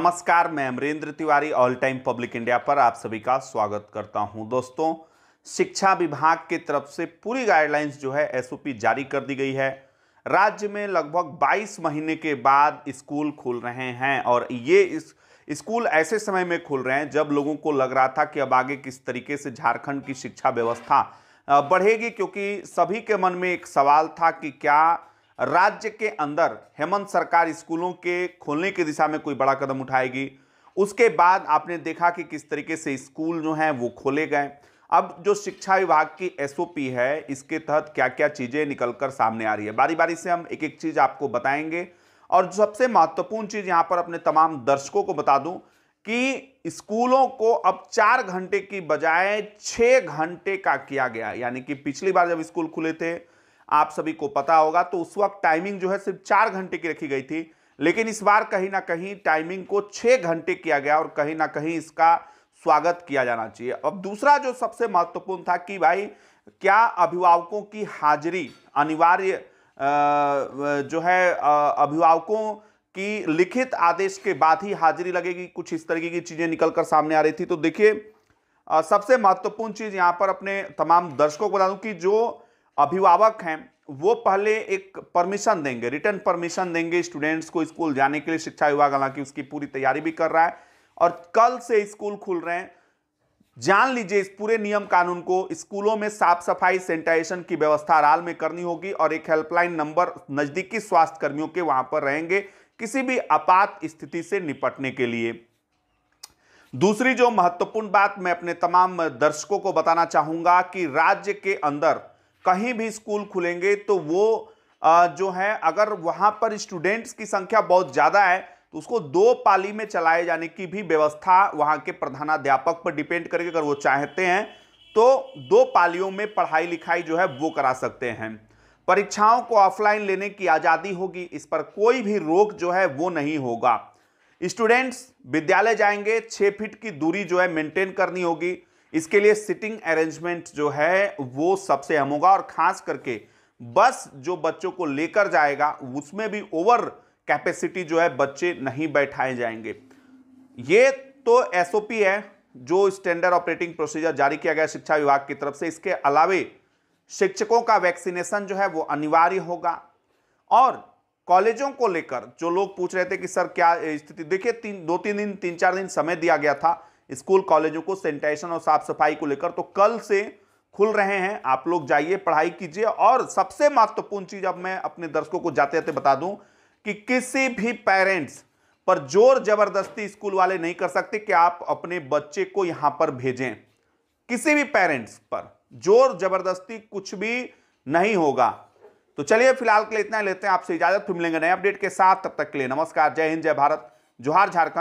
नमस्कार मैं Amarendra Tiwari all time public India पर आप सभी का स्वागत करता हूं दोस्तों शिक्षा विभाग की तरफ से पूरी गाइडलाइंस जो है एसओपी जारी कर दी गई है राज्य में लगभग 22 महीने के बाद स्कूल खुल रहे हैं और ये इस स्कूल ऐसे समय में खुल रहे हैं जब लोगों को लग रहा था कि अब आगे किस तरीके से झारखंड की शिक्षा व्यवस्था बढ़ेगी क्योंकि सभी के मन में एक सवाल था कि क्या राज्य के अंदर हेमंत सरकार स्कूलों के खोलने की दिशा में कोई बड़ा कदम उठाएगी उसके बाद आपने देखा कि किस तरीके से स्कूल जो हैं वो खोले गए अब जो शिक्षा विभाग की एसओपी है इसके तहत क्या क्या चीज़ें निकल कर सामने आ रही है बारी बारी से हम एक एक चीज़ आपको बताएंगे और सबसे महत्वपूर्ण चीज़ यहाँ पर अपने तमाम दर्शकों को बता दूँ कि स्कूलों को अब चार घंटे की बजाय छः घंटे का किया गया यानी कि पिछली बार जब स्कूल खुले थे आप सभी को पता होगा तो उस वक्त टाइमिंग जो है सिर्फ चार घंटे की रखी गई थी लेकिन इस बार कहीं ना कहीं टाइमिंग को छः घंटे किया गया और कहीं ना कहीं इसका स्वागत किया जाना चाहिए अब दूसरा जो सबसे महत्वपूर्ण था कि भाई क्या अभिभावकों की हाजिरी अनिवार्य जो है अभिभावकों की लिखित आदेश के बाद ही हाजिरी लगेगी कुछ इस तरीके की चीज़ें निकल कर सामने आ रही थी तो देखिए सबसे महत्वपूर्ण चीज़ यहाँ पर अपने तमाम दर्शकों को बता दूँ कि जो अभिभावक हैं वो पहले एक परमिशन देंगे रिटर्न परमिशन देंगे स्टूडेंट्स को स्कूल जाने के लिए शिक्षा विभाग हालांकि उसकी पूरी तैयारी भी कर रहा है और कल से स्कूल खुल रहे हैं जान लीजिए इस पूरे नियम कानून को स्कूलों में साफ सफाई सैनिटाइजेशन की व्यवस्था राल में करनी होगी और एक हेल्पलाइन नंबर नज़दीकी स्वास्थ्य कर्मियों के वहां पर रहेंगे किसी भी आपात स्थिति से निपटने के लिए दूसरी जो महत्वपूर्ण बात मैं अपने तमाम दर्शकों को बताना चाहूंगा कि राज्य के अंदर कहीं भी स्कूल खुलेंगे तो वो जो है अगर वहाँ पर स्टूडेंट्स की संख्या बहुत ज़्यादा है तो उसको दो पाली में चलाए जाने की भी व्यवस्था वहाँ के प्रधानाध्यापक पर डिपेंड करके अगर वो चाहते हैं तो दो पालियों में पढ़ाई लिखाई जो है वो करा सकते हैं परीक्षाओं को ऑफलाइन लेने की आज़ादी होगी इस पर कोई भी रोक जो है वो नहीं होगा स्टूडेंट्स विद्यालय जाएंगे छः फीट की दूरी जो है मेंटेन करनी होगी इसके लिए सिटिंग अरेंजमेंट जो है वो सबसे अहम होगा और खास करके बस जो बच्चों को लेकर जाएगा उसमें भी ओवर कैपेसिटी जो है बच्चे नहीं बैठाए जाएंगे ये तो एसओपी है जो स्टैंडर्ड ऑपरेटिंग प्रोसीजर जारी किया गया शिक्षा विभाग की तरफ से इसके अलावे शिक्षकों का वैक्सीनेशन जो है वो अनिवार्य होगा और कॉलेजों को लेकर जो लोग पूछ रहे थे कि सर क्या स्थिति देखिए तीन दो तीन दिन तीन चार दिन समय दिया गया था स्कूल कॉलेजों को सैनिटाइजेशन और साफ सफाई को लेकर तो कल से खुल रहे हैं आप लोग जाइए पढ़ाई कीजिए और सबसे महत्वपूर्ण चीज अब मैं अपने दर्शकों को जाते जाते बता दूं कि किसी भी पेरेंट्स पर जोर जबरदस्ती स्कूल वाले नहीं कर सकते कि आप अपने बच्चे को यहां पर भेजें किसी भी पेरेंट्स पर जोर जबरदस्ती कुछ भी नहीं होगा तो चलिए फिलहाल के लिए इतना लेते हैं आपसे इजाजत फिर मिलेंगे नए अपडेट के साथ तब तक के लिए नमस्कार जय हिंद जय भारत जोहार झारखंड